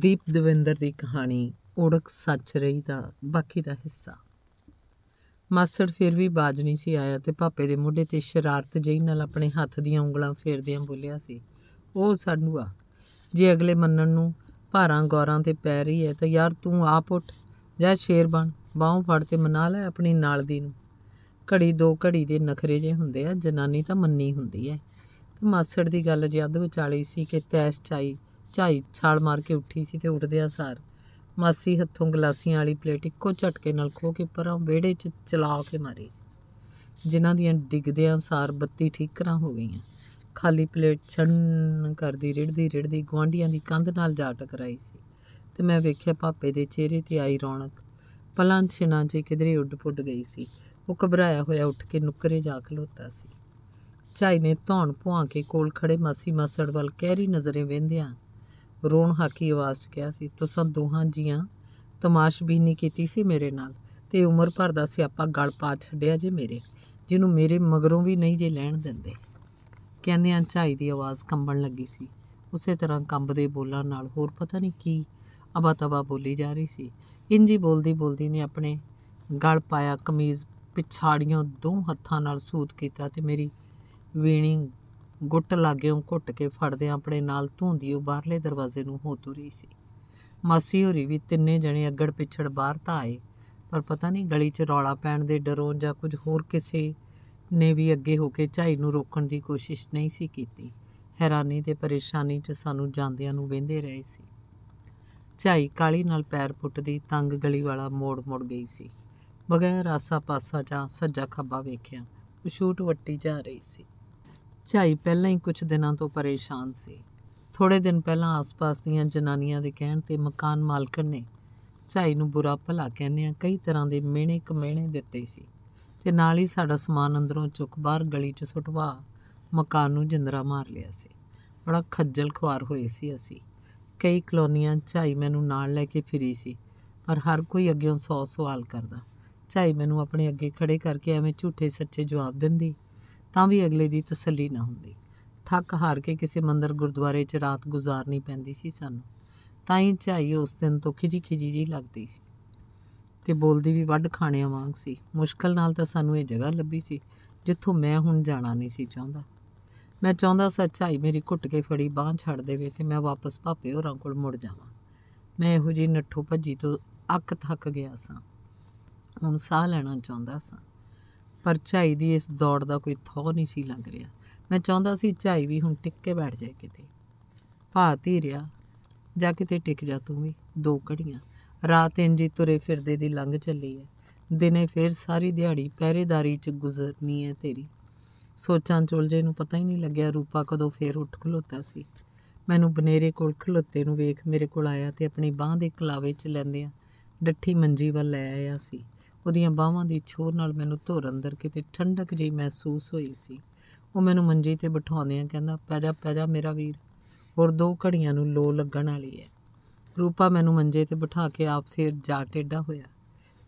ਦੀਪ ਦਵਿੰਦਰ ਦੀ ਕਹਾਣੀ ਓੜਕ ਸੱਚ ਰਹੀ ਦਾ ਬਾਕੀ ਦਾ ਹਿੱਸਾ ਮਾਸੜ ਫਿਰ ਵੀ ਬਾਜ ਨਹੀਂ ਸੀ ਆਇਆ ਤੇ ਭਾਪੇ ਦੇ ਮੋਢੇ ਤੇ ਸ਼ਰਾਰਤ ਜਿਹੀ ਨਾਲ ਆਪਣੇ ਹੱਥ ਦੀਆਂ ਉਂਗਲਾਂ ਫੇਰਦਿਆਂ ਬੋਲਿਆ ਸੀ ਉਹ ਸਾਡੂ ਆ ਜੇ ਅਗਲੇ ਮੰਨਣ ਨੂੰ ਭਾਰਾਂ ਗੌਰਾਂ ਤੇ ਪੈ ਰਹੀ ਹੈ ਤਾਂ ਯਾਰ ਤੂੰ ਆਪ ਉੱਠ ਜਾਂ ਸ਼ੇਰ ਬਣ ਬਾਹੋਂ ਫੜ ਤੇ ਮਨਾ ਲੈ ਆਪਣੀ ਨਾਲ ਦੀ ਨੂੰ ਘੜੀ ਦੋ ਘੜੀ ਦੇ ਨਖਰੇ ਜੇ ਹੁੰਦੇ ਆ ਜਨਾਨੀ ਤਾਂ ਮੰਨੀ ਹੁੰਦੀ ਹੈ ਤੇ ਮਾਸੜ ਦੀ ਗੱਲ ਜਦ ਵਿਚਾਲੀ ਸੀ ਕਿ ਤੈਸ਼ ਚਾਈ ਝਾਈ ਛਾਲ ਮਾਰ ਕੇ ਉੱਠੀ ਸੀ ਤੇ ਆ ਸਾਰ ਮਾਸੀ ਹੱਥੋਂ ਗਲਾਸੀਆਂ ਵਾਲੀ ਪਲੇਟ ਇੱਕੋ ਝਟਕੇ ਨਾਲ ਖੋ ਕੇ ਪਰਾਂ ਵਿਹੜੇ 'ਚ ਚਲਾ ਕੇ ਮਾਰੀ ਜਿਨ੍ਹਾਂ ਦੀਆਂ ਡਿੱਗਦਿਆਂ ਸਾਰ ਬੱਤੀ ਠੀਕਰਾਂ ਹੋ ਗਈਆਂ ਖਾਲੀ ਪਲੇਟ ਛਣ ਕਰਦੀ ਰਿੜਦੀ ਰਿੜਦੀ ਗਵਾਂਡੀਆਂ ਦੀ ਕੰਧ ਨਾਲ ਜਾ ਟਕਰਾਈ ਸੀ ਤੇ ਮੈਂ ਵੇਖਿਆ ਪਾਪੇ ਦੇ ਚਿਹਰੇ ਤੇ ਆਈ ਰੌਣਕ ਪਲਾਂ ਛਿਨਾਂ 'ਚ ਕਿਧਰੇ ਉੱਡ-ਪੁੱਡ ਗਈ ਸੀ ਉਹ ਘਬਰਾਇਆ ਹੋਇਆ ਉੱਠ ਕੇ ਨੁੱਕਰੇ ਜਾ ਖਲੋਤਾ ਸੀ ਝਾਈ ਨੇ ਧੌਣ ਭੁਆ ਕੇ ਕੋਲ ਖੜੇ ਮਾਸੀ ਮਾਸੜ ਵੱਲ ਕਹਿਰੀ ਨਜ਼ਰੇ ਵੇਂਦਿਆਂ ਹਾਕੀ ਆਵਾਜ਼ 'ਚ ਕਿਹਾ ਸੀ ਤੁਸਾਂ ਦੋਹਾਂ ਜੀਆਂ ਤਮਾਸ਼ਬੀਨੀ ਕੀਤੀ ਸੀ ਮੇਰੇ ਨਾਲ ਤੇ ਉਮਰ ਭਰ ਦਾ ਸਿਆਪਾ ਗਲ ਪਾ ਛੱਡਿਆ ਜੇ ਮੇਰੇ ਜਿਹਨੂੰ ਮੇਰੇ ਮਗਰੋਂ ਵੀ ਨਹੀਂ ਜੇ ਲੈਣ ਦਿੰਦੇ ਕਹਿੰਦੇ ਆਂ ਝਾਈ ਦੀ ਆਵਾਜ਼ ਕੰਬਣ ਲੱਗੀ ਸੀ ਉਸੇ ਤਰ੍ਹਾਂ ਕੰਬਦੇ ਬੋਲਾਂ ਨਾਲ ਹੋਰ ਪਤਾ ਨਹੀਂ ਕੀ ਅਬਾ ਤਵਾ ਬੋਲੀ ਜਾ ਰਹੀ ਸੀ ਇੰਜੀ ਬੋਲਦੀ ਬੋਲਦੀ ਨੇ ਆਪਣੇ ਗਲ ਪਾਇਆ ਕਮੀਜ਼ ਪਿਛਾੜੀਆਂ ਦੋ ਹੱਥਾਂ ਨਾਲ ਸੂਤ ਕੀਤਾ ਤੇ ਮੇਰੀ ਵੀਣੀ ਗੁੱਟ ਲਾਗਿਓਂ ਘੁੱਟ ਕੇ ਫੜਦੇ ਆਪਣੇ ਨਾਲ ਧੂੰਦੀ ਉਹ ਬਾਹਰਲੇ ਦਰਵਾਜ਼ੇ ਨੂੰ ਹੋ ਤੁਰੀ ਸੀ ਮਾਸੀ ਹੋਰੀ ਵੀ ਤਿੰਨੇ ਜਣੇ ਅੱਗੜ ਪਿੱਛੜ ਬਾਹਰ ਤਾਂ ਆਏ ਪਰ ਪਤਾ ਨਹੀਂ ਗਲੀ 'ਚ ਰੌਲਾ ਪੈਣ ਦੇ ਡਰੋਂ ਜਾਂ ਕੁਝ ਹੋਰ ਕਿਸੇ ਨੇ ਵੀ ਅੱਗੇ ਹੋ ਕੇ ਝਾਈ ਨੂੰ ਰੋਕਣ ਦੀ ਕੋਸ਼ਿਸ਼ ਨਹੀਂ ਸੀ ਕੀਤੀ ਹੈਰਾਨੀ ਤੇ ਪਰੇਸ਼ਾਨੀ 'ਚ ਸਾਨੂੰ ਜਾਂਦਿਆਂ ਨੂੰ ਵੇਂਦੇ ਰਹੇ ਸੀ ਝਾਈ ਕਾਲੀ ਨਾਲ ਪੈਰ ਪੁੱਟਦੀ ਤੰਗ ਗਲੀ ਵਾਲਾ ਮੋੜ ਮੁੜ ਗਈ ਸੀ ਬਗੈਰ ਆਸਾ ਪਾਸਾ ਜਾਂ ਸੱਜਾ ਖੱਬਾ ਵੇਖਿਆ ਉਹ ਛੂਟ ਵੱਟੀ ਜਾ ਰਹੀ ਸੀ ਝਾਈ ਪਹਿਲਾਂ ਹੀ ਕੁਝ ਦਿਨਾਂ ਤੋਂ ਪਰੇਸ਼ਾਨ ਸੀ ਥੋੜੇ ਦਿਨ ਪਹਿਲਾਂ ਆਸ-ਪਾਸ ਦੀਆਂ ਜਨਾਨੀਆਂ ਦੇ ਕਹਿਣ ਤੇ ਮਕਾਨ ਮਾਲਕ ਨੇ ਝਾਈ ਨੂੰ ਬੁਰਾ ਭਲਾ ਕਹਿੰਦੇ ਆ ਕਈ ਤਰ੍ਹਾਂ ਦੇ ਮਿਹਣੇ ਕਮਿਹਣੇ ਦਿੱਤੇ ਸੀ ਤੇ ਨਾਲ ਹੀ ਸਾਡਾ ਸਮਾਨ ਅੰਦਰੋਂ ਚੁੱਕ ਬਾਹਰ ਗਲੀ 'ਚ ਸੁੱਟਵਾ ਮਕਾਨ ਨੂੰ ਜਿੰਦਰਾ ਮਾਰ ਲਿਆ ਸੀ ਬੜਾ ਖੱਜਲ ਖੁਆਰ ਹੋਏ ਸੀ ਅਸੀਂ ਕਈ ਕਲੋਨੀਆਂ ਝਾਈ ਮੈਨੂੰ ਨਾਲ ਲੈ ਕੇ ਫਿਰੀ ਸੀ ਪਰ ਹਰ ਕੋਈ ਅੱਗੇੋਂ 100 ਸਵਾਲ ਕਰਦਾ ਝਾਈ ਮੈਨੂੰ ਆਪਣੇ ਅੱਗੇ ਖੜੇ ਕਰਕੇ ਐਵੇਂ ਝੂਠੇ ਸੱਚੇ ਜਵਾਬ ਦਿੰਦੀ ਤਾਂ ਵੀ ਅਗਲੇ ਦੀ ਤਸੱਲੀ ਨਾ ਹੁੰਦੀ ਥੱਕ ਹਾਰ ਕੇ ਕਿਸੇ ਮੰਦਰ ਗੁਰਦੁਆਰੇ 'ਚ ਰਾਤ ਗੁਜ਼ਾਰਨੀ ਪੈਂਦੀ ਸੀ ਸਾਨੂੰ ਤਾਂ ਹੀ ਝਾਈ ਉਸ ਦਿਨ ਤੋਂ ਖਿਜੀ ਖਿਜੀ ਜੀ ਲੱਗਦੀ ਸੀ ਤੇ ਬੋਲਦੀ ਵੀ ਵੱਡ ਖਾਣੇ ਵਾਂਗ ਸੀ ਮੁਸ਼ਕਲ ਨਾਲ ਤਾਂ ਸਾਨੂੰ ਇਹ ਜਗ੍ਹਾ ਲੱਭੀ ਸੀ ਜਿੱਥੋਂ ਮੈਂ ਹੁਣ ਜਾਣਾ ਨਹੀਂ ਸੀ ਚਾਹੁੰਦਾ ਮੈਂ ਚਾਹੁੰਦਾ ਸੱਚਾਈ ਮੇਰੀ ਘੁੱਟ ਕੇ ਫੜੀ ਬਾਹ ਛੱਡ ਦੇਵੇ ਤੇ ਮੈਂ ਵਾਪਸ ਭਾਪੇ ਹੋਰਾਂ ਕੋਲ ਮੁੜ ਜਾਵਾਂ ਮੈਂ ਇਹੋ ਜੀ ਨੱਠੋ ਭੱਜੀ ਤੋਂ ਅੱਕ ਥੱਕ ਗਿਆ ਸਾਂ ਹੁਣ ਸਾਹ ਲੈਣਾ ਚਾਹੁੰਦਾ ਸਾਂ ਪਰ ਝਾਈ ਦੀ ਇਸ ਦੌੜ ਦਾ ਕੋਈ ਥੋ ਨਹੀਂ ਸੀ ਲੱਗ ਰਿਹਾ ਮੈਂ ਚਾਹੁੰਦਾ ਸੀ ਝਾਈ ਵੀ ਹੁਣ ਟਿੱਕ ਕੇ ਬੈਠ ਜਾਏ ਕਿਤੇ ਭਾਤੀ ਰਿਆ ਜਾ ਕਿਤੇ ਟਿਕ ਜਾ ਤੂੰ ਵੀ ਦੋ ਘੜੀਆਂ ਰਾਤ ਇੰਜੀ ਤੁਰੇ ਫਿਰਦੇ ਦੀ ਲੰਘ ਚੱਲੀ ਐ ਦਿਨੇ ਫੇਰ ਸਾਰੀ ਦਿਹਾੜੀ ਪਹਿਰੇਦਾਰੀ 'ਚ ਗੁਜ਼ਰਨੀ ਐ ਤੇਰੀ ਸੋਚਾਂ ਚ ਉਲਝੇ ਨੂੰ ਪਤਾ ਹੀ ਨਹੀਂ ਲੱਗਿਆ ਰੂਪਾ ਕਦੋਂ ਫੇਰ ਉੱਠ ਖਲੋਤਾ ਸੀ ਮੈਨੂੰ ਬਨੇਰੇ ਕੋਲ ਖਲੋਤੇ ਨੂੰ ਵੇਖ ਮੇਰੇ ਕੋਲ ਆਇਆ ਤੇ ਆਪਣੀ ਬਾਹ ਦੇ ਕਲਾਵੇ 'ਚ ਲੈਂਦਿਆਂ ਡੱਠੀ ਮੰਜੀ ਵੱਲ ਲੈ ਆਇਆ ਸੀ ਉਹਦੀਆਂ ਬਾਹਾਂ ਦੀ ਛੋਰ ਨਾਲ ਮੈਨੂੰ ਧੁਰ ਅੰਦਰ ਕਿਤੇ ਠੰਡਕ ਜਿਹੀ ਮਹਿਸੂਸ ਹੋਈ ਸੀ ਉਹ ਮੈਨੂੰ ਮੰਜੀ ਤੇ ਬਿਠਾਉਂਦਿਆਂ ਕਹਿੰਦਾ ਪੈ ਜਾ ਪੈ ਜਾ ਮੇਰਾ ਵੀਰ ਹੋਰ ਦੋ ਘੜੀਆਂ ਨੂੰ ਲੋ ਲੱਗਣ ਵਾਲੀ ਹੈ ਰੂਪਾ ਮੈਨੂੰ ਮੰਜੇ ਤੇ ਬਿਠਾ ਕੇ ਆਪ ਫੇਰ ਜਾ ਟੇਡਾ ਹੋਇਆ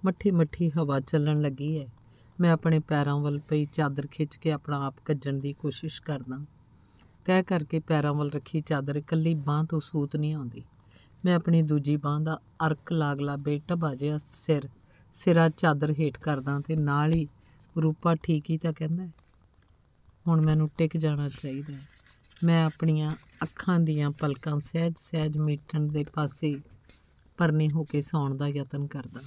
ਮੱਠੀ ਮੱਠੀ ਹਵਾ ਚੱਲਣ ਲੱਗੀ ਹੈ ਮੈਂ ਆਪਣੇ ਪੈਰਾਂ ਵੱਲ ਪਈ ਚਾਦਰ ਖਿੱਚ ਕੇ ਆਪਣਾ ਆਪ ਕੱਜਣ ਦੀ ਕੋਸ਼ਿਸ਼ ਕਰਦਾ ਤੈਅ ਕਰਕੇ ਪੈਰਾਂ ਵੱਲ ਰੱਖੀ ਚਾਦਰ ਇਕੱਲੀ ਬਾਹ ਤੋਂ ਸੂਤ ਨਹੀਂ ਆਉਂਦੀ ਮੈਂ ਆਪਣੀ ਦੂਜੀ ਬਾਹ ਦਾ ਅਰਕ ਲਾਗਲਾ ਬੇਟਬਾ ਜਿਹਾ ਸਿਰ ਸਿਰਾ ਚਾਦਰ ਹੇਠ ਕਰਦਾ ਤੇ ਨਾਲ ਹੀ ਰੂਪਾ ਠੀਕ ਹੀ ਤਾਂ ਕਹਿੰਦਾ ਹੁਣ ਮੈਨੂੰ ਟਿਕ ਜਾਣਾ ਚਾਹੀਦਾ ਮੈਂ ਆਪਣੀਆਂ ਅੱਖਾਂ ਦੀਆਂ ਪਲਕਾਂ ਸਹਿਜ ਸਹਿਜ ਮੀਟਣ ਦੇ ਪਾਸੇ ਪਰਨੇ ਹੋ ਕੇ ਸੌਣ ਦਾ ਯਤਨ ਕਰਦਾ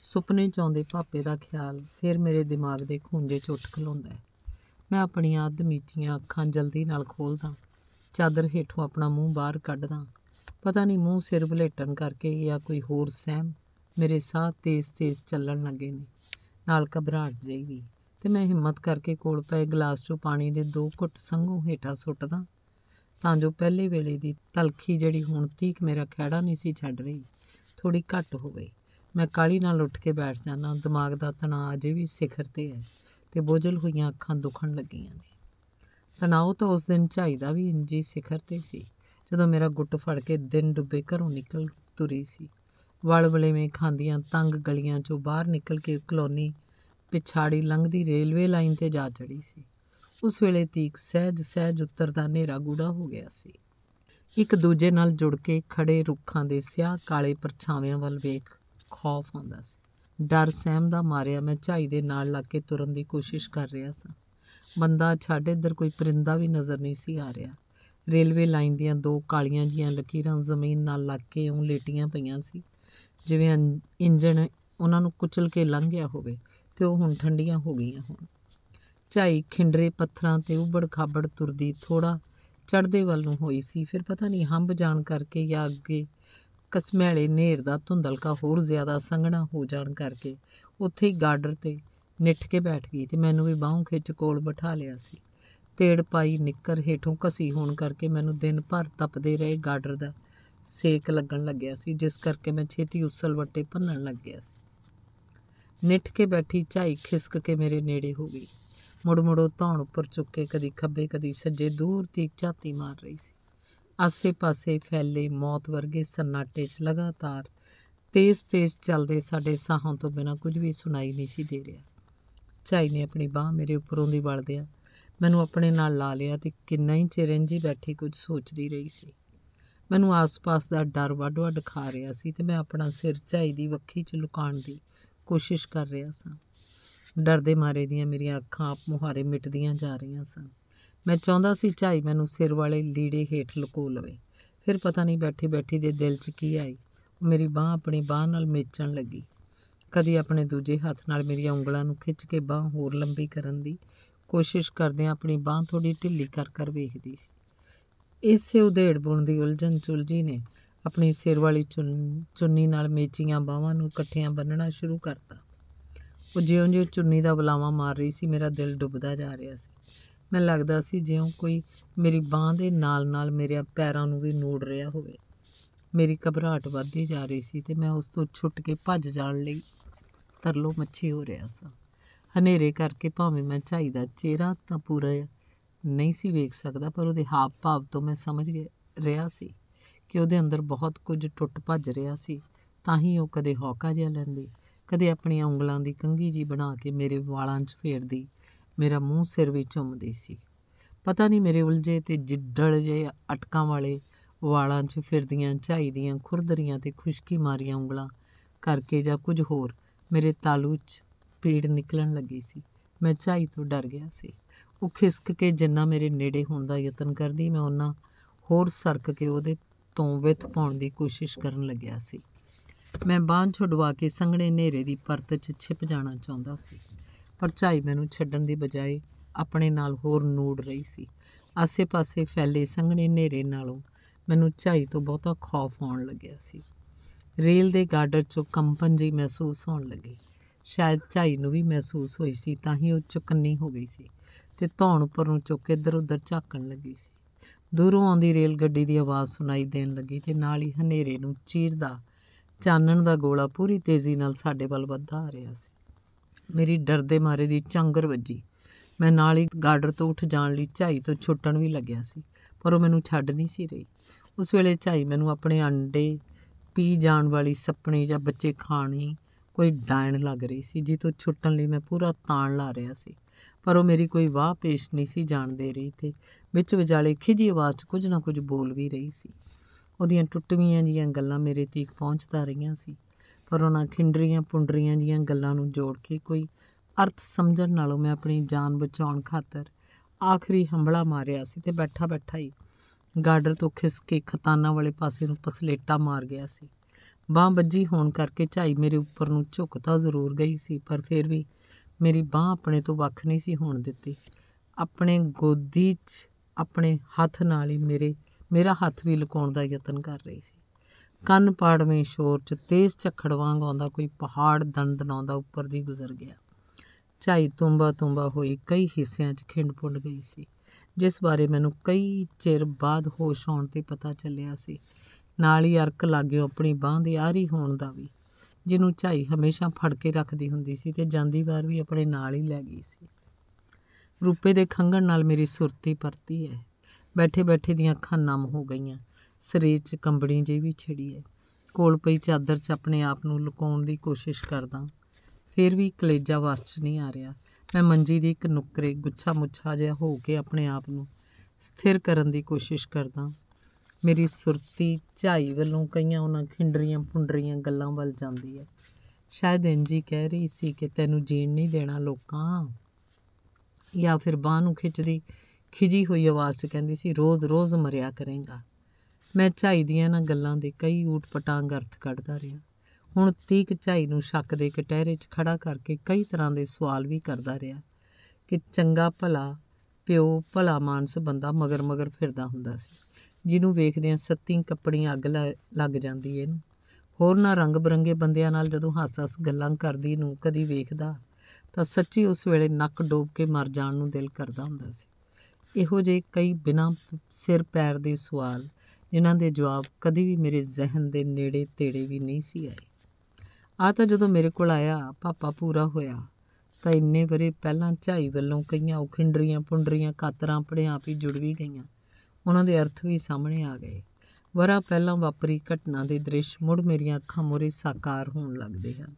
ਸੁਪਨੇ ਚਾਉਂਦੇ ਭਾਪੇ ਦਾ ਖਿਆਲ ਫਿਰ ਮੇਰੇ ਦਿਮਾਗ ਦੇ ਖੁੰਝੇ ਚ ਉੱਠ ਖਲੋਂਦਾ ਹੈ ਮੈਂ ਆਪਣੀਆਂ ਅੱਧ ਮੀਚੀਆਂ ਅੱਖਾਂ ਜਲਦੀ ਨਾਲ ਖੋਲਦਾ ਚਾਦਰ ਹੇਠੋਂ ਆਪਣਾ ਮੂੰਹ ਬਾਹਰ ਕੱਢਦਾ ਪਤਾ ਨਹੀਂ ਮੂੰਹ ਸਿਰ ਬਲੇਟਣ ਕਰਕੇ ਜਾਂ ਕੋਈ ਹੋਰ ਸਹਿਮ ਮੇਰੇ ਸਾਹ ਤੇਜ਼-ਤੇਜ਼ ਚੱਲਣ ਲੱਗੇ ਨੇ ਨਾਲ ਘਬਰਾਹਟ ਜਾਈ ਵੀ ਤੇ ਮੈਂ ਹਿੰਮਤ ਕਰਕੇ ਕੋਲ ਪਏ ਗਲਾਸ 'ਚੋਂ ਪਾਣੀ ਦੇ ਦੋ ਘੁੱਟ ਸੰਘੋਂ ਹੇਠਾਂ ਸੁੱਟਦਾ ਤਾਂ ਜੋ ਪਹਿਲੇ ਵੇਲੇ ਦੀ ਤਲਖੀ ਜਿਹੜੀ ਹੁਣ ਤੀਕ ਮੇਰਾ ਖਿਹੜਾ ਨਹੀਂ ਸੀ ਛੱਡ ਰਹੀ ਥੋੜੀ ਘੱਟ ਹੋਵੇ ਮੈਂ ਕਾਲੀ ਨਾਲ ਉੱਠ ਕੇ ਬੈਠ ਜਾਣਾ ਦਿਮਾਗ ਦਾ ਤਣਾਅ ਅਜੇ ਵੀ ਸਿਖਰ ਤੇ ਹੈ ਤੇ ਬੋਝਲ ਹੋਈਆਂ ਅੱਖਾਂ ਦੁਖਣ ਲੱਗੀਆਂ ਨੇ ਤਣਾਅ ਤਾਂ ਉਸ ਦਿਨ ਚਾਹੀਦਾ ਵੀ ਇੰਜੀ ਸਿਖਰ ਤੇ ਸੀ ਜਦੋਂ ਮੇਰਾ ਗੁੱਟ ਫੜ ਕੇ ਦਿਨ ਡੁੱਬੇ ਘਰੋਂ ਨਿਕਲ ਤੁਰੀ ਸੀ ਵਲਵਲੇਵੇਂ ਖਾਂਦੀਆਂ ਤੰਗ ਗਲੀਆਂ 'ਚੋਂ ਬਾਹਰ ਨਿਕਲ ਕੇ ਕਲੋਨੀ ਪਿਛਾੜੀ ਲੰਘਦੀ ਰੇਲਵੇ ਲਾਈਨ ਤੇ ਜਾ ਚੜੀ ਸੀ ਉਸ ਵੇਲੇ ਤੀਕ ਸਹਿਜ ਸਹਿਜ ਉੱਤਰ ਦਾ ਹਨੇਰਾ ਗੂੜਾ ਹੋ ਗਿਆ ਸੀ ਇੱਕ ਦੂਜੇ ਨਾਲ ਜੁੜ ਕੇ ਖੜੇ ਰੁੱਖਾਂ ਦੇ ਸਿਆਹ ਕਾਲੇ ਪਰਛਾਵਿਆਂ ਵੱਲ ਵੇਖ ਖੌਫ ਆਉਂਦਾ ਸੀ ਡਰ ਸਹਿਮ ਦਾ ਮਾਰਿਆ ਮੈਂ ਝਾਈ ਦੇ ਨਾਲ ਲੱਗ ਕੇ ਤੁਰਨ ਦੀ ਕੋਸ਼ਿਸ਼ ਕਰ ਰਿਹਾ ਸਾਂ ਬੰਦਾ ਛੱਡ ਇੱਧਰ ਕੋਈ ਪਰਿੰਦਾ ਵੀ ਨਜ਼ਰ ਨਹੀਂ ਸੀ ਆ ਰਿਹਾ ਰੇਲਵੇ ਲਾਈਨ ਦੀਆਂ ਦੋ ਕਾਲੀਆਂ ਜੀਆਂ ਲਕੀਰਾਂ ਜ਼ਮੀਨ ਨਾਲ ਲੱਗ ਕੇ ਉਂ ਲੇਟੀਆਂ ਪਈਆਂ ਸੀ ਜਿਵੇਂ ਇੰਜਣ ਉਹਨਾਂ ਨੂੰ ਕੁਚਲ ਕੇ ਲੰਘ ਗਿਆ ਹੋਵੇ ਤੇ ਉਹ ਹੁਣ ਠੰਡੀਆਂ ਹੋ ਗਈਆਂ ਹੋਣ ਝਾਈ ਖਿੰਡਰੇ ਪੱਥਰਾਂ ਤੇ ਉਬੜ ਖਾਬੜ ਤੁਰਦੀ ਥੋੜਾ ਚੜਦੇ ਵੱਲ ਨੂੰ ਹੋਈ ਸੀ ਫਿਰ ਪਤਾ ਨਹੀਂ ਹੰਬ ਜਾਣ ਕਰਕੇ ਜਾਂ ਅੱਗੇ ਕਸਮੈਲੇ ਨੇਰ ਦਾ ਧੁੰਦਲਕਾ ਹੋਰ ਜ਼ਿਆਦਾ ਸੰਘਣਾ ਹੋ ਜਾਣ ਕਰਕੇ ਉੱਥੇ ਹੀ ਗਾਰਡਰ ਤੇ ਨਿੱਠ ਕੇ ਬੈਠ ਗਈ ਤੇ ਮੈਨੂੰ ਵੀ ਬਾਹੋਂ ਖਿੱਚ ਕੋਲ ਬਿਠਾ ਲਿਆ ਸੀ ਤੇੜ ਪਾਈ ਨਿੱਕਰ ਹੇਠੋਂ ਕਸੀ ਹੋਣ ਕਰਕੇ ਮੈਨੂੰ ਦਿਨ ਭਰ ਤਪਦੇ ਰਹੇ ਗਾਰਡਰ ਦਾ ਸੇਕ ਲੱਗਣ ਲੱਗਿਆ ਸੀ ਜਿਸ ਕਰਕੇ ਮੈਂ ਛੇਤੀ ਉਸਲ ਵੱਟੇ ਭੰਨਣ ਲੱਗ ਗਿਆ ਸੀ ਨਿੱਠ ਕੇ ਬੈਠੀ ਝਾਈ ਖਿਸਕ ਕੇ ਮੇਰੇ ਨੇੜੇ ਹੋ ਗਈ ਮੁੜ ਮੁੜੋ ਧੌਣ ਉੱਪਰ ਚੁੱਕ ਕੇ ਕਦੀ ਖੱਬੇ ਕਦੀ ਸੱਜੇ ਦੂਰ ਤੀਕ ਝਾਤੀ ਮਾਰ ਰਹੀ ਸੀ ਆਸੇ-ਪਾਸੇ ਫੈਲੇ ਮੌਤ ਵਰਗੇ ਸੰਨਾਟੇ 'ਚ ਲਗਾਤਾਰ ਤੇਜ਼-ਤੇਜ਼ ਚੱਲਦੇ ਸਾਡੇ ਸਾਹਾਂ ਤੋਂ ਬਿਨਾਂ ਕੁਝ ਵੀ ਸੁਣਾਈ ਨਹੀਂ ਸੀ ਦੇ ਰਿਹਾ ਝਾਈ ਨੇ ਆਪਣੀ ਬਾਹ ਮੇਰੇ ਉੱਪਰੋਂ ਦੀ ਵਲਦਿਆ ਮੈਨੂੰ ਆਪਣੇ ਨਾਲ ਲਾ ਲਿਆ ਤੇ ਕਿੰਨਾ ਹੀ ਚਿਰ ਇੰਜੀ ਬੈਠੀ ਕੁਝ ਸੋਚਦੀ ਰਹੀ ਸੀ ਮੈਨੂੰ ਆਸ-ਪਾਸ ਦਾ ਡਰ ਵੱਡ-ਵੱਡ ਖਾ ਰਿਹਾ ਸੀ ਤੇ ਮੈਂ ਆਪਣਾ ਸਿਰ ਝਾਈ ਦੀ ਵੱਖੀ 'ਚ ਲੁਕਾਉਣ ਦੀ ਕੋਸ਼ਿਸ਼ ਕਰ ਰਿਹਾ ਸਾਂ ਡਰ ਦੇ ਮਾਰੇ ਦੀਆਂ ਮੇਰੀਆਂ ਅੱਖਾਂ ਆਪ ਮੁਹਾਰੇ ਮਿਟਦੀਆਂ ਜਾ ਰਹੀਆਂ ਸਨ ਮੈਂ ਚਾਹੁੰਦਾ ਸੀ ਝਾਈ ਮੈਨੂੰ ਸਿਰ ਵਾਲੇ ਲੀੜੇ ਹੇਠ ਲੁਕੋ ਲਵੇ ਫਿਰ ਪਤਾ ਨਹੀਂ ਬੈਠੀ-ਬੈਠੀ ਦੇ ਦਿਲ 'ਚ ਕੀ ਆਈ ਮੇਰੀ ਬਾਹ ਆਪਣੀ ਬਾਹ ਨਾਲ ਮੇਚਣ ਲੱਗੀ ਕਦੀ ਆਪਣੇ ਦੂਜੇ ਹੱਥ ਨਾਲ ਮੇਰੀਆਂ ਉਂਗਲਾਂ ਨੂੰ ਖਿੱਚ ਕੇ ਬਾਹ ਹੋਰ ਲੰਬੀ ਕਰਨ ਦੀ ਕੋਸ਼ਿਸ਼ ਕਰਦਿਆਂ ਆਪਣੀ ਬਾਹ ਥੋੜੀ ਢਿੱਲੀ ਕਰ ਕਰ ਵੇਖਦੀ ਸੀ ਇਸੇ ਬੁਣ ਦੀ ਉਲਝਣ ਚੁਲਜੀ ਨੇ ਆਪਣੀ ਸਿਰ ਵਾਲੀ ਚੁੰਨੀ ਨਾਲ ਮੇਚੀਆਂ ਬਾਹਾਂ ਨੂੰ ਇਕੱਠਿਆਂ ਬੰਨਣਾ ਸ਼ੁਰੂ ਕਰਤਾ ਉਹ ਜਿਉਂ-ਜਿਉਂ ਚੁੰਨੀ ਦਾ ਬਲਾਵਾ ਮਾਰ ਰਹੀ ਸੀ ਮੇਰਾ ਦਿਲ ਡੁੱਬਦਾ ਜਾ ਰਿਹਾ ਸੀ ਮੈਨ ਲੱਗਦਾ ਸੀ ਜਿਉਂ ਕੋਈ ਮੇਰੀ ਬਾਹ ਦੇ ਨਾਲ-ਨਾਲ ਮੇਰੇ ਪੈਰਾਂ ਨੂੰ ਵੀ ਨੋੜ ਰਿਹਾ ਹੋਵੇ ਮੇਰੀ ਘਬਰਾਹਟ ਵੱਧਦੀ ਜਾ ਰਹੀ ਸੀ ਤੇ ਮੈਂ ਉਸ ਤੋਂ ਛੁੱਟ ਕੇ ਭੱਜ ਜਾਣ ਲਈ ਤਰਲੋ ਮੱਛੀ ਹੋ ਰਿਹਾ ਸਾਂ ਹਨੇਰੇ ਕਰਕੇ ਭਾਵੇਂ ਮੈਂ ਚਾਹੀਦਾ ਚਿਹਰਾ ਤਾਂ ਪੂਰਾ ਨਹੀਂ ਸੀ ਵੇਖ ਸਕਦਾ ਪਰ ਉਹਦੇ ਹਾਵ ਭਾਵ ਤੋਂ ਮੈਂ ਸਮਝ ਰਿਹਾ ਸੀ ਕਿ ਉਹਦੇ ਅੰਦਰ ਬਹੁਤ ਕੁਝ ਟੁੱਟ ਭੱਜ ਰਿਹਾ ਸੀ ਤਾਂ ਹੀ ਉਹ ਕਦੇ ਹੌਕਾ ਜਿਹਾ ਲੈਂਦੀ ਕਦੇ ਆਪਣੀਆਂ ਉਂਗਲਾਂ ਦੀ ਕੰਘੀ ਜੀ ਬਣਾ ਕੇ ਮੇਰੇ ਵਾਲਾਂ 'ਚ ਫੇਰਦੀ ਮੇਰਾ ਮੂੰਹ ਸਿਰ ਵਿੱਚ ਝੁੰਮਦੀ ਸੀ ਪਤਾ ਨਹੀਂ ਮੇਰੇ ਉਲਝੇ ਤੇ ਜਿੱਡੜ ਜੇ ਅਟਕਾਂ ਵਾਲੇ ਵਾਲਾਂ 'ਚ ਫਿਰਦੀਆਂ ਝਾਈਦੀਆਂ ਖੁਰਦਰੀਆਂ ਤੇ ਖੁਸ਼ਕੀ ਮਾਰੀਆਂ ਉਂਗਲਾਂ ਕਰਕੇ ਜਾਂ ਕੁਝ ਹੋਰ ਮੇਰੇ ਤਾਲੂ 'ਚ ਪੀੜ ਨਿਕਲਣ ਲੱਗੀ ਸੀ ਮੈਂ ਝਾਈ ਤੋਂ ਡਰ ਗਿਆ ਸੀ ਉਹ ਖਿਸਕ ਕੇ ਜਿੰਨਾ ਮੇਰੇ ਨੇੜੇ ਹੋਣ ਦਾ ਯਤਨ ਕਰਦੀ ਮੈਂ ਉਹਨਾਂ ਹੋਰ ਸਰਕ ਕੇ ਉਹਦੇ ਤੋਂ ਵਿਥ ਪਾਉਣ ਦੀ ਕੋਸ਼ਿਸ਼ ਕਰਨ ਲੱਗਿਆ ਸੀ ਮੈਂ ਬਾਹਾਂ ਛੁਡਵਾ ਕੇ ਸੰਘਣੇ ਹਨੇਰੇ ਦੀ ਪਰਤ 'ਚ ਛਿਪ ਜਾਣਾ ਚਾਹੁੰਦਾ ਸੀ ਪਰ ਮੈਨੂੰ ਛੱਡਣ ਦੀ ਬਜਾਏ ਆਪਣੇ ਨਾਲ ਹੋਰ ਨੂੜ ਰਹੀ ਸੀ ਆਸੇ-ਪਾਸੇ ਫੈਲੇ ਸੰਘਣੇ ਹਨੇਰੇ ਨਾਲੋਂ ਮੈਨੂੰ ਝਾਈ ਤੋਂ ਬਹੁਤਾ ਖੌਫ ਆਉਣ ਲੱਗਿਆ ਸੀ ਰੇਲ ਦੇ ਗਾਰਡਰ 'ਚੋਂ ਕੰਪਨ ਜੀ ਮਹਿਸੂਸ ਹੋਣ ਲੱਗੀ ਸ਼ਾਇਦ ਝਾਈ ਨੂੰ ਵੀ ਮਹਿਸੂਸ ਹੋਈ ਸੀ ਤਾਂ ਹੀ ਉਹ ਚੁੱਕਨੀ ਹੋ ਗਈ ਸੀ ਤੇ ਧੌਣ ਉੱਪਰ ਨੂੰ ਚੁੱਕ ਕੇ ਇੱਧਰ ਉੱਧਰ ਝਾਕਣ ਲੱਗੀ ਸੀ ਦੂਰੋਂ ਆਉਂਦੀ ਰੇਲ ਗੱਡੀ ਦੀ ਆਵਾਜ਼ ਸੁਣਾਈ ਦੇਣ ਲੱਗੀ ਤੇ ਨਾਲ ਹੀ ਹਨੇਰੇ ਨੂੰ ਚੀਰਦਾ ਚਾਨਣ ਦਾ ਗੋਲਾ ਪੂਰੀ ਤੇਜ਼ੀ ਨਾਲ ਸਾਡੇ ਵੱਲ ਵੱਧਦਾ ਆ ਰਿਹਾ ਸੀ ਮੇਰੀ ਡਰ ਦੇ ਮਾਰੇ ਦੀ ਚੰਗਰ ਵੱਜੀ ਮੈਂ ਨਾਲ ਹੀ ਗਾਰਡਰ ਤੋਂ ਉੱਠ ਜਾਣ ਲਈ ਝਾਈ ਤੋਂ ਛੁੱਟਣ ਵੀ ਲੱਗਿਆ ਸੀ ਪਰ ਉਹ ਮੈਨੂੰ ਛੱਡ ਨਹੀਂ ਸੀ ਰਹੀ ਉਸ ਵੇਲੇ ਝਾਈ ਮੈਨੂੰ ਆਪਣੇ ਅੰਡੇ ਪੀ ਜਾਣ ਵਾਲੀ ਸੱਪਣੀ ਜਾਂ ਬੱਚੇ ਖਾਣੀ ਕੋਈ ਡਾਇਣ ਲੱਗ ਰਹੀ ਸੀ ਜੀ ਤੋਂ ਛੁੱਟਣ ਲਈ ਮੈਂ ਪੂਰਾ ਤਾਣ ਲਾ ਰਿਹਾ ਸੀ ਪਰ ਉਹ ਮੇਰੀ ਕੋਈ ਵਾਹ ਪੇਸ਼ ਨਹੀਂ ਸੀ ਜਾਣ ਦੇ ਰਹੀ ਤੇ ਵਿੱਚ ਵਿਜਾਲੇ ਖਿਜੀ ਆਵਾਜ਼ 'ਚ ਕੁਝ ਨਾ ਕੁਝ ਬੋਲ ਵੀ ਰਹੀ ਸੀ ਉਹਦੀਆਂ ਟੁੱਟਵੀਆਂ ਜੀਆਂ ਗੱਲਾਂ ਮੇਰੇ ਤੀਕ ਪਹੁੰਚਦਾ ਰਹੀਆਂ ਸੀ ਪਰ ਉਹਨਾਂ ਖਿੰਡਰੀਆਂ ਪੁੰਡਰੀਆਂ ਜੀਆਂ ਗੱਲਾਂ ਨੂੰ ਜੋੜ ਕੇ ਕੋਈ ਅਰਥ ਸਮਝਣ ਨਾਲੋਂ ਮੈਂ ਆਪਣੀ ਜਾਨ ਬਚਾਉਣ ਖਾਤਰ ਆਖਰੀ ਹੰਬਲਾ ਮਾਰਿਆ ਸੀ ਤੇ ਬੈਠਾ ਬੈਠਾ ਹੀ ਗਾਰਡਰ ਤੋਂ ਖਿਸਕ ਕੇ ਖਤਾਨਾ ਵਾਲੇ ਪਾਸੇ ਨੂੰ ਪਸਲੇਟਾ ਮਾਰ ਗਿਆ ਸੀ ਬਾਹ ਵੱਜੀ ਹੋਣ ਕਰਕੇ ਝਾਈ ਮੇਰੇ ਉੱਪਰ ਨੂੰ ਝੁਕਦਾ ਜ਼ਰੂਰ ਗਈ ਸੀ ਪਰ ਫਿਰ ਵੀ ਮੇਰੀ ਬਾਹ ਆਪਣੇ ਤੋਂ ਵੱਖ ਨਹੀਂ ਸੀ ਹੋਣ ਦਿੱਤੀ ਆਪਣੇ ਗੋਦੀ 'ਚ ਆਪਣੇ ਹੱਥ ਨਾਲ ਹੀ ਮੇਰੇ ਮੇਰਾ ਹੱਥ ਵੀ ਲਕਾਉਣ ਦਾ ਯਤਨ ਕਰ ਰਹੀ ਸੀ ਕੰਨ ਪਾੜਵੇਂ ਸ਼ੋਰ 'ਚ ਤੇਜ਼ ਝੱਖੜ ਵਾਂਗ ਆਉਂਦਾ ਕੋਈ ਪਹਾੜ ਦੰਦ ਨਾਉਂਦਾ ਉੱਪਰ ਦੀ ਗੁਜ਼ਰ ਗਿਆ ਝਾਈ ਤੁੰਬਾ ਤੁੰਬਾ ਹੋਈ ਕਈ ਹਿੱਸਿਆਂ 'ਚ ਖਿੰਡ-ਪੁੰਡ ਗਈ ਸੀ ਜਿਸ ਬਾਰੇ ਮੈਨੂੰ ਕਈ ਚਿਰ ਬਾਅਦ ਹੋਸ਼ ਆਉਣ ਤੇ ਪਤਾ ਚੱਲਿਆ ਸੀ ਨਾਲ ਹੀ ਅਰਕ ਲੱਗਿਓ ਆਪਣੀ ਬਾਹ ਦੇ ਆਰੀ ਹੋਣ ਦਾ ਵੀ ਜਿਹਨੂੰ ਝਾਈ ਹਮੇਸ਼ਾ ਫੜ ਕੇ ਰੱਖਦੀ ਹੁੰਦੀ ਸੀ ਤੇ ਜਾਂਦੀ ਵਾਰ ਵੀ ਆਪਣੇ ਨਾਲ ਹੀ ਲੈ ਗਈ ਸੀ ਰੂਪੇ ਦੇ ਖੰਗਣ ਨਾਲ ਮੇਰੀ ਸੁਰਤੀ ਪਰਤੀ ਹੈ ਬੈਠੇ ਬੈਠੇ ਦੀਆਂ ਅੱਖਾਂ ਨਮ ਹੋ ਗਈਆਂ ਸਰੀਰ 'ਚ ਕੰਬਣੀ ਜਿਹੀ ਵੀ ਛੜੀ ਹੈ ਕੋਲ ਪਈ ਚਾਦਰ 'ਚ ਆਪਣੇ ਆਪ ਨੂੰ ਲੁਕਾਉਣ ਦੀ ਕੋਸ਼ਿਸ਼ ਕਰਦਾ ਫਿਰ ਵੀ ਕਲੇਜਾ ਵਸ 'ਚ ਨਹੀਂ ਆ ਰਿਹਾ ਮੈਂ ਮੰਜੀ ਦੀ ਇੱਕ ਨੁਕਰੇ ਗੁੱਛਾ ਮੁੱਛਾ ਜਿਹਾ ਹੋ ਕੇ ਆਪਣੇ ਆਪ ਨੂੰ ਸਥਿਰ ਕਰਨ ਦੀ ਕੋਸ਼ਿਸ਼ ਕਰਦਾ ਮੇਰੀ ਸੁਰਤੀ ਝਾਈ ਵੱਲੋਂ ਕਈਆਂ ਉਹਨਾਂ ਖਿੰਡਰੀਆਂ ਪੁੰਡਰੀਆਂ ਗੱਲਾਂ ਵੱਲ ਜਾਂਦੀ ਹੈ ਸ਼ਾਇਦ ਇੰਜੀ ਕਹਿ ਰਹੀ ਸੀ ਕਿ ਤੈਨੂੰ ਜੀਣ ਨਹੀਂ ਦੇਣਾ ਲੋਕਾਂ ਜਾਂ ਫਿਰ ਬਾਹ ਨੂੰ ਖਿੱਚਦੀ ਖਿਜੀ ਹੋਈ ਆਵਾਜ਼ 'ਚ ਕਹਿੰਦੀ ਸੀ ਰੋਜ਼-ਰੋਜ਼ ਮਰਿਆ ਕਰੇਗਾ ਮੈਂ ਝਾਈ ਦੀਆਂ ਨਾ ਗੱਲਾਂ ਦੇ ਕਈ ਊਟ-ਪਟਾਂਗ ਅਰਥ ਕੱਢਦਾ ਰਿਹਾ ਹੁਣ ਤੀਕ ਝਾਈ ਨੂੰ ਸ਼ੱਕ ਦੇ ਕਟਹਿਰੇ 'ਚ ਖੜਾ ਕਰਕੇ ਕਈ ਤਰ੍ਹਾਂ ਦੇ ਸਵਾਲ ਵੀ ਕਰਦਾ ਰਿਹਾ ਕਿ ਚੰਗਾ ਭਲਾ ਪਿਓ ਭਲਾ ਮਾਨਸ ਬੰਦਾ ਮਗਰ ਮਗਰ ਫਿਰਦਾ ਹੁੰਦਾ ਸੀ ਜਿਹਨੂੰ ਵੇਖਦੇ ਆ ਸੱਤੀ ਕੱਪੜੀਆਂ ਅੱਗ ਲੱਗ ਜਾਂਦੀ ਏ ਇਹਨੂੰ ਹੋਰ ਨਾ ਰੰਗ ਬਰੰਗੇ ਬੰਦਿਆਂ ਨਾਲ ਜਦੋਂ ਹਾਸਾ ਹਾਸ ਗੱਲਾਂ ਕਰਦੀ ਨੂੰ ਕਦੀ ਵੇਖਦਾ ਤਾਂ ਸੱਚੀ ਉਸ ਵੇਲੇ ਨੱਕ ਡੋਬ ਕੇ ਮਰ ਜਾਣ ਨੂੰ ਦਿਲ ਕਰਦਾ ਹੁੰਦਾ ਸੀ ਇਹੋ ਜੇ ਕਈ ਬਿਨਾਂ ਸਿਰ ਪੈਰ ਦੇ ਸਵਾਲ ਜਿਨ੍ਹਾਂ ਦੇ ਜਵਾਬ ਕਦੀ ਵੀ ਮੇਰੇ ਜ਼ਿਹਨ ਦੇ ਨੇੜੇ ਤੇੜੇ ਵੀ ਨਹੀਂ ਸੀ ਆਏ ਆ ਤਾਂ ਜਦੋਂ ਮੇਰੇ ਕੋਲ ਆਇਆ ਪਾਪਾ ਪੂਰਾ ਹੋਇਆ ਤਾਂ ਇੰਨੇ ਬਰੇ ਪਹਿਲਾਂ ਝਾਈ ਵੱਲੋਂ ਕਈਆਂ ਉਖਿੰਡਰੀਆਂ ਪੁੰਡਰੀਆਂ ਕਾਤਰਾਂ ਪੜਿਆਂ ਵੀ ਜੁੜ ਵੀ ਗਈਆਂ ਉਹਨਾਂ ਦੇ ਅਰਥ ਵੀ ਸਾਹਮਣੇ ਆ ਗਏ ਵਰਾ ਪਹਿਲਾਂ ਵਾਪਰੀ ਘਟਨਾ ਦੇ ਦ੍ਰਿਸ਼ ਮੁੜ ਮੇਰੀਆਂ ਅੱਖਾਂ ਮੋਰੇ ਸਾਕਾਰ ਹੋਣ ਲੱਗਦੇ ਹਨ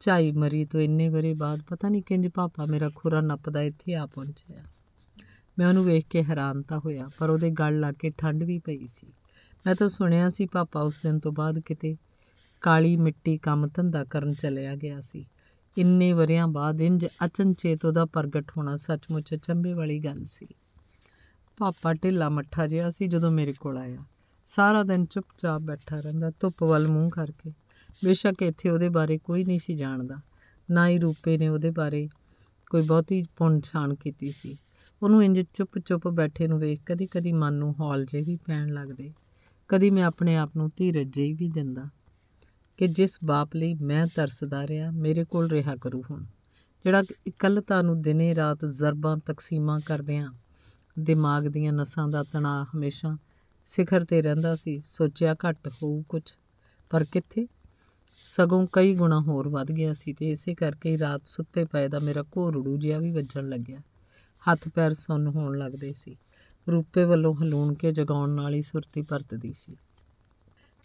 ਚਾਈ ਮਰੀ ਤੋਂ ਇੰਨੇ ਵਰੇ ਬਾਅਦ ਪਤਾ ਨਹੀਂ ਕਿੰਜ ਪਾਪਾ ਮੇਰਾ ਖੁਰਾ ਨੱਪਦਾ ਇੱਥੇ ਆ ਪਹੁੰਚਿਆ ਮੈਂ ਉਹਨੂੰ ਵੇਖ ਕੇ ਹੈਰਾਨ ਤਾਂ ਹੋਇਆ ਪਰ ਉਹਦੇ ਗਲ ਲਾ ਕੇ ਠੰਡ ਵੀ ਪਈ ਸੀ ਮੈਂ ਤਾਂ ਸੁਣਿਆ ਸੀ ਪਾਪਾ ਉਸ ਦਿਨ ਤੋਂ ਬਾਅਦ ਕਿਤੇ ਕਾਲੀ ਮਿੱਟੀ ਕੰਮ ਧੰਦਾ ਕਰਨ ਚਲਿਆ ਗਿਆ ਸੀ ਇੰਨੇ ਵਰਿਆਂ ਬਾਅਦ ਇੰਜ ਅਚਨਚੇਤ ਉਹਦਾ ਪ੍ਰਗਟ ਹੋਣਾ ਸੱਚਮੁੱਚ ਅਚੰਭੇ ਵਾਲੀ ਗੱਲ ਸੀ ਪਾਪਾ ਢਿੱਲਾ ਮੱਠਾ ਜਿਹਾ ਸੀ ਜਦੋਂ ਮੇਰੇ ਕੋਲ ਆਇਆ ਸਾਰਾ ਦਿਨ ਚੁੱਪਚਾਪ ਬੈਠਾ ਰਹਿੰਦਾ ਧੁੱਪ ਵੱਲ ਮੂੰਹ ਕਰਕੇ ਬੇਸ਼ੱਕ ਇੱਥੇ ਉਹਦੇ ਬਾਰੇ ਕੋਈ ਨਹੀਂ ਸੀ ਜਾਣਦਾ ਨਾ ਹੀ ਰੂਪੇ ਨੇ ਉਹਦੇ ਬਾਰੇ ਕੋਈ ਬਹੁਤੀ ਪੁੰਛਾਣ ਕੀਤੀ ਸੀ ਉਹਨੂੰ ਇੰਜ ਚੁੱਪ-ਚੁੱਪ ਬੈਠੇ ਨੂੰ ਵੇਖ ਕਦੀ-ਕਦੀ ਮਨ ਨੂੰ ਹੌਲ ਜੇ ਵੀ ਪੈਣ ਲੱਗਦੇ ਕਦੀ ਮੈਂ ਆਪਣੇ ਆਪ ਨੂੰ ਧੀਰਜ ਜੇ ਵੀ ਦਿੰਦਾ ਕਿ ਜਿਸ ਬਾਪ ਲਈ ਮੈਂ ਤਰਸਦਾ ਰਿਹਾ ਮੇਰੇ ਕੋਲ ਰਿਹਾ ਕਰੂ ਹੁਣ ਜਿਹੜਾ ਇਕੱਲਤਾ ਨੂੰ ਦਿਨੇ ਰਾਤ ਜ਼ਰਬਾਂ ਤਕਸੀਮਾਂ ਕਰਦਿਆਂ ਦਿਮਾਗ ਦੀਆਂ ਨਸਾਂ ਦਾ ਤਣਾਅ ਹਮੇਸ਼ਾ ਸਿਖਰ ਤੇ ਰਹਿੰਦਾ ਸੀ ਸੋਚਿਆ ਘੱਟ ਹੋਊ ਕੁਝ ਪਰ ਕਿੱਥੇ ਸਗੋਂ ਕਈ ਗੁਣਾ ਹੋਰ ਵੱਧ ਗਿਆ ਸੀ ਤੇ ਇਸੇ ਕਰਕੇ ਰਾਤ ਸੁੱਤੇ ਪਏ ਦਾ ਮੇਰਾ ਘੋਰੜੂ ਜਿਹਾ ਵੀ ਵੱਜਣ ਲੱਗਿਆ ਹੱਥ ਪੈਰ ਸੁੰਨ ਹੋਣ ਲੱਗਦੇ ਸੀ ਰੂਪੇ ਵੱਲੋਂ ਹਲੂਣ ਕੇ ਜਗਾਉਣ ਵਾਲੀ ਸੁਰਤੀ ਪਰਤਦੀ ਸੀ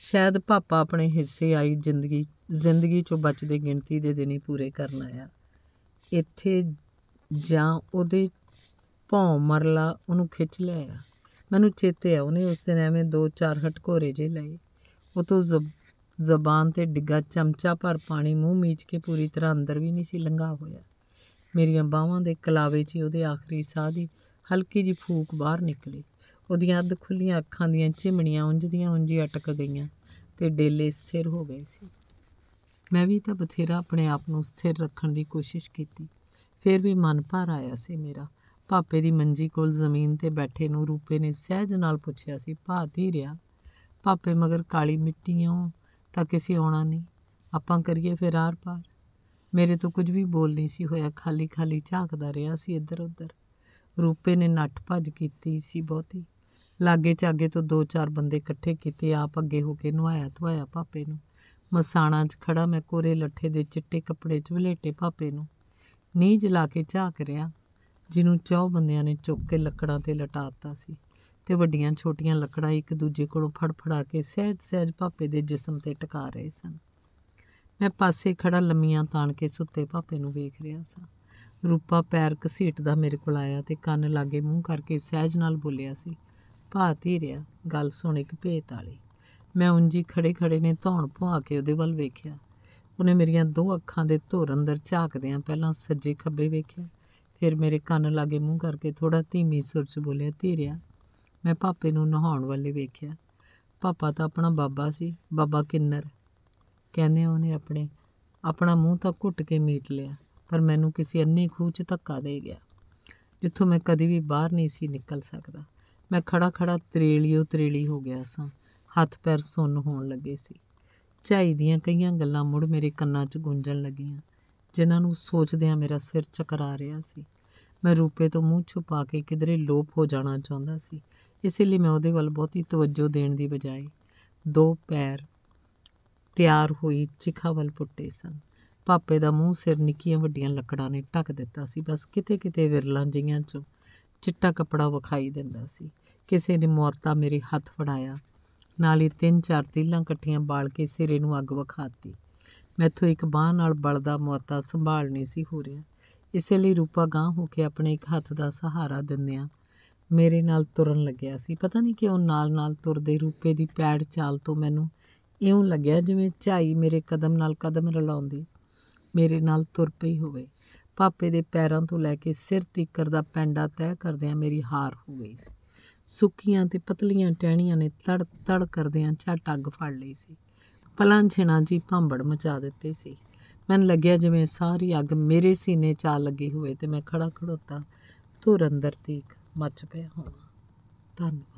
ਸ਼ਾਇਦ ਪਾਪਾ ਆਪਣੇ ਹਿੱਸੇ ਆਈ ਜ਼ਿੰਦਗੀ ਜ਼ਿੰਦਗੀ ਚੋਂ ਬਚਦੇ ਗਿਣਤੀ ਦੇ ਦਿਨ ਹੀ ਪੂਰੇ ਕਰਨ ਆਇਆ ਇੱਥੇ ਜਾਂ ਉਹਦੇ ਭੌਂ ਮਰਲਾ ਉਹਨੂੰ ਖਿੱਚ ਲਿਆ ਮੈਨੂੰ ਚੇਤੇ ਆ ਉਹਨੇ ਉਸ ਦਿਨ ਐਵੇਂ ਦੋ ਚਾਰ ਹਟਕੋਰੇ ਜੇ ਲਏ ਉਹ ਤੋਂ ਜ਼ਬਾਨ ਤੇ ਡਿੱਗਾ ਚਮਚਾ ਭਰ ਪਾਣੀ ਮੂੰਹ ਮੀਚ ਕੇ ਪੂਰੀ ਤਰ੍ਹਾਂ ਅੰਦਰ ਵੀ ਨਹੀਂ ਸੀ ਲੰਘਾ ਹੋਇਆ ਮੇਰੀਆਂ ਬਾਹਾਂ ਦੇ ਕਲਾਵੇ 'ਚ ਉਹਦੇ ਆਖਰੀ ਸਾਹ ਦੀ ਹਲਕੀ ਜੀ ਫੂਕ ਬਾਹਰ ਨਿਕਲੀ ਉਹਦੀਆਂ ਅੱਧ ਖੁੱਲੀਆਂ ਅੱਖਾਂ ਦੀਆਂ ਚਿਮਣੀਆਂ ਉਂਝਦੀਆਂ ਉਂਝੀ ਅਟਕ ਗਈਆਂ ਤੇ ਡੇਲੇ ਸਥਿਰ ਹੋ ਗਏ ਸੀ ਮੈਂ ਵੀ ਤਾਂ ਬਥੇਰਾ ਆਪਣੇ ਆਪ ਨੂੰ ਸਥਿਰ ਰੱਖਣ ਦੀ ਕੋਸ਼ਿਸ਼ ਕੀਤੀ ਫਿਰ ਵੀ ਮਨ ਭਰ ਆਇਆ ਸੀ ਮੇਰਾ ਪਾਪੇ ਦੀ ਮੰਜੀ ਕੋਲ ਜ਼ਮੀਨ ਤੇ ਬੈਠੇ ਨੂੰ ਰੂਪੇ ਨੇ ਸਹਿਜ ਨਾਲ ਪੁੱਛਿਆ ਸੀ ਭਾਤ ਹੀ ਰਿਆ ਪਾਪੇ ਮਗਰ ਕਾਲੀ ਮਿੱਟੀਆਂ ਤਾਂ ਕਿਸੇ ਆਉਣਾ ਨਹੀਂ ਆਪਾਂ ਕਰੀਏ ਫਿਰ ਆਰ ਪਾਰ ਮੇਰੇ ਤੋਂ ਕੁਝ ਵੀ ਬੋਲ ਨਹੀਂ ਸੀ ਹੋਇਆ ਖਾਲੀ ਖਾਲੀ ਝਾਕਦਾ ਰਿਹਾ ਸੀ ਇੱਧਰ ਉੱਧਰ ਰੂਪੇ ਨੇ ਨੱਠ ਭੱਜ ਕੀਤੀ ਸੀ ਬਹੁਤੀ ਲਾਗੇ ਚਾਗੇ ਤੋਂ ਦੋ ਚਾਰ ਬੰਦੇ ਇਕੱਠੇ ਕੀਤੇ ਆਪ ਅੱਗੇ ਹੋ ਕੇ ਨਵਾਇਆ ਧਵਾਇਆ ਪਾਪੇ ਨੂੰ ਮਸਾਣਾ 'ਚ ਖੜਾ ਮੈਂ ਕੋਰੇ ਲੱਠੇ ਦੇ ਚਿੱਟੇ ਕੱਪੜੇ 'ਚ ਬਲੇਟੇ ਪਾਪੇ ਨੂੰ ਨੀਂਜ ਜਲਾ ਕੇ ਝਾਕ ਰਿਹਾ ਜਿਹਨੂੰ ਚੌ ਬੰਦਿਆਂ ਨੇ ਚੁੱਕ ਕੇ ਲੱਕੜਾਂ ਤੇ ਲਟਾਤਾ ਸੀ ਤੇ ਵੱਡੀਆਂ ਛੋਟੀਆਂ ਲੱਕੜਾਂ ਇੱਕ ਦੂਜੇ ਕੋਲੋਂ ਫੜਫੜਾ ਕੇ ਸਹਿਜ-ਸਹਿਜ ਭਾਪੇ ਦੇ ਜਿਸਮ ਤੇ ਟਿਕਾ ਰਹੇ ਸਨ ਮੈਂ ਪਾਸੇ ਖੜਾ ਲੰਮੀਆਂ ਤਾਣ ਕੇ ਸੁੱਤੇ ਭਾਪੇ ਨੂੰ ਵੇਖ ਰਿਹਾ ਸਾਂ ਰੂਪਾ ਪੈਰ ਘਸੀਟਦਾ ਮੇਰੇ ਕੋਲ ਆਇਆ ਤੇ ਕੰਨ ਲਾਗੇ ਮੂੰਹ ਕਰਕੇ ਸਹਿਜ ਨਾਲ ਬੋਲਿਆ ਸੀ ਭਾਤ ਹੀ ਗੱਲ ਸੁਣ ਇੱਕ ਭੇਤ ਵਾਲੀ ਮੈਂ ਉਂਜੀ ਖੜੇ-ਖੜੇ ਨੇ ਧੌਣ ਪਵਾ ਕੇ ਉਹਦੇ ਵੱਲ ਵੇਖਿਆ ਉਹਨੇ ਮੇਰੀਆਂ ਦੋ ਅੱਖਾਂ ਦੇ ਧੁਰ ਅੰਦਰ ਝਾਕਦਿਆਂ ਪਹਿਲਾਂ ਸੱਜੇ ਖੱਬੇ ਵੇਖਿਆ ਫਿਰ ਮੇਰੇ ਕੰਨ ਲਾਗੇ ਮੂੰਹ ਕਰਕੇ ਥੋੜਾ ਧੀਮੀ ਸੁਰ 'ਚ ਬੋਲਿਆ ਧੀਰਿਆ ਮੈਂ ਪਾਪੇ ਨੂੰ ਨਹਾਉਣ ਵਾਲੇ ਵੇਖਿਆ ਪਾਪਾ ਤਾਂ ਆਪਣਾ ਬਾਬਾ ਸੀ ਬਾਬਾ ਕਿੰਨਰ ਕਹਿੰਦੇ ਉਹਨੇ ਆਪਣੇ ਆਪਣਾ ਮੂੰਹ ਤਾਂ ਘੁੱਟ ਕੇ ਮੀਟ ਲਿਆ ਪਰ ਮੈਨੂੰ ਕਿਸੇ ਅੰਨੇ ਖੂਚ ਧੱਕਾ ਦੇ ਗਿਆ ਜਿੱਥੋਂ ਮੈਂ ਕਦੀ ਵੀ ਬਾਹਰ ਨਹੀਂ ਸੀ ਨਿਕਲ ਸਕਦਾ ਮੈਂ ਖੜਾ ਖੜਾ ਤਰੇਲੀਓ ਤਰੇਲੀ ਹੋ ਗਿਆ ਸਾਂ ਹੱਥ ਪੈਰ ਸੁੰਨ ਹੋਣ ਲੱਗੇ ਸੀ ਝਾਈ ਦੀਆਂ ਕਈਆਂ ਗੱਲਾਂ ਮੁੜ ਮੇਰੇ ਕੰਨਾਂ 'ਚ ਗੂੰਜਣ ਲੱਗੀਆਂ ਜਿਨ੍ਹਾਂ ਨੂੰ ਸੋਚਦਿਆਂ ਮੇਰਾ ਸਿਰ ਚਕਰਾ ਰਿਹਾ ਸੀ ਮੈਂ ਰੂਪੇ ਤੋਂ ਮੂੰਹ ਛੁਪਾ ਕੇ ਕਿਧਰੇ ਲੋਪ ਹੋ ਜਾਣਾ ਚਾਹੁੰਦਾ ਸੀ ਇਸੇ ਲਈ ਮੈਂ ਉਹਦੇ ਵੱਲ ਬਹੁਤੀ ਤਵੱਜੋ ਦੇਣ ਦੀ ਬਜਾਏ ਦੋ ਪੈਰ ਤਿਆਰ ਹੋਈ ਚਿਖਾ ਵੱਲ ਪੁੱਟੇ ਸਨ ਪਾਪੇ ਦਾ ਮੂੰਹ ਸਿਰ ਨਿੱਕੀਆਂ ਵੱਡੀਆਂ ਲੱਕੜਾਂ ਨੇ ਢੱਕ ਦਿੱਤਾ ਸੀ ਬਸ ਕਿਤੇ-ਕਿਤੇ ਵਿਰਲਾਂ ਜੀਆਂ 'ਚੋਂ ਚਿੱਟਾ ਕੱਪੜਾ ਵਿਖਾਈ ਦਿੰਦਾ ਸੀ ਕਿਸੇ ਨੇ ਮੌਤਾ ਮੇਰੇ ਹੱਥ ਫੜਾਇਆ ਨਾਲ ਹੀ ਤਿੰਨ ਚਾਰ ਤੀਲਾਂ ਇਕੱਠੀਆਂ ਬਾਲ ਕੇ ਸਿਰੇ ਨੂੰ ਅੱਗ ਵਿਖਾਤੀ ਮੈਥੋਂ ਇੱਕ ਬਾਹ ਨਾਲ ਬਲਦਾ ਮੋਤਾ ਸੰਭਾਲ ਨਹੀਂ ਸੀ ਹੋ ਰਿਹਾ ਇਸੇ ਲਈ ਰੂਪਾ ਗਾਂ ਹੋ ਕੇ ਆਪਣੇ ਇੱਕ ਹੱਥ ਦਾ ਸਹਾਰਾ ਦਿੰਦਿਆਂ ਮੇਰੇ ਨਾਲ ਤੁਰਨ ਲੱਗਿਆ ਸੀ ਪਤਾ ਨਹੀਂ ਕਿਉਂ ਨਾਲ-ਨਾਲ ਤੁਰਦੇ ਰੂਪੇ ਦੀ ਪੈੜ ਚਾਲ ਤੋਂ ਮੈਨੂੰ ਇਉਂ ਲੱਗਿਆ ਜਿਵੇਂ ਝਾਈ ਮੇਰੇ ਕਦਮ ਨਾਲ ਕਦਮ ਰਲਾਉਂਦੀ ਮੇਰੇ ਨਾਲ ਤੁਰ ਪਈ ਹੋਵੇ ਪਾਪੇ ਦੇ ਪੈਰਾਂ ਤੋਂ ਲੈ ਕੇ ਸਿਰ ਤੀਕਰ ਦਾ ਪੈਂਡਾ ਤੈਅ ਕਰਦਿਆਂ ਮੇਰੀ ਹਾਰ ਹੋ ਗਈ ਸੀ ਸੁੱਕੀਆਂ ਤੇ ਪਤਲੀਆਂ ਟਹਿਣੀਆਂ ਨੇ ਤੜ ਤੜ ਕਰਦਿਆਂ ਛਾ ਟੱਗ ਫੜ ਲਈ ਸੀ ਛਣਾ ਜੀ ਭਾਂਬੜ ਮਚਾ ਦਿੱਤੇ ਸੀ ਮੈਨੂੰ ਲੱਗਿਆ ਜਿਵੇਂ ਸਾਰੀ ਅੱਗ ਮੇਰੇ ਸੀਨੇ 'ਚ ਆ ਲੱਗੀ ਹੋਵੇ ਤੇ ਮੈਂ ਖੜਾ ਖੜੋਤਾ ਧੁਰ ਅੰਦਰ ਤੀਕ ਮੱਚ ਪਿਆ ਹੋਵਾਂ ਧੰਨਵਾਦ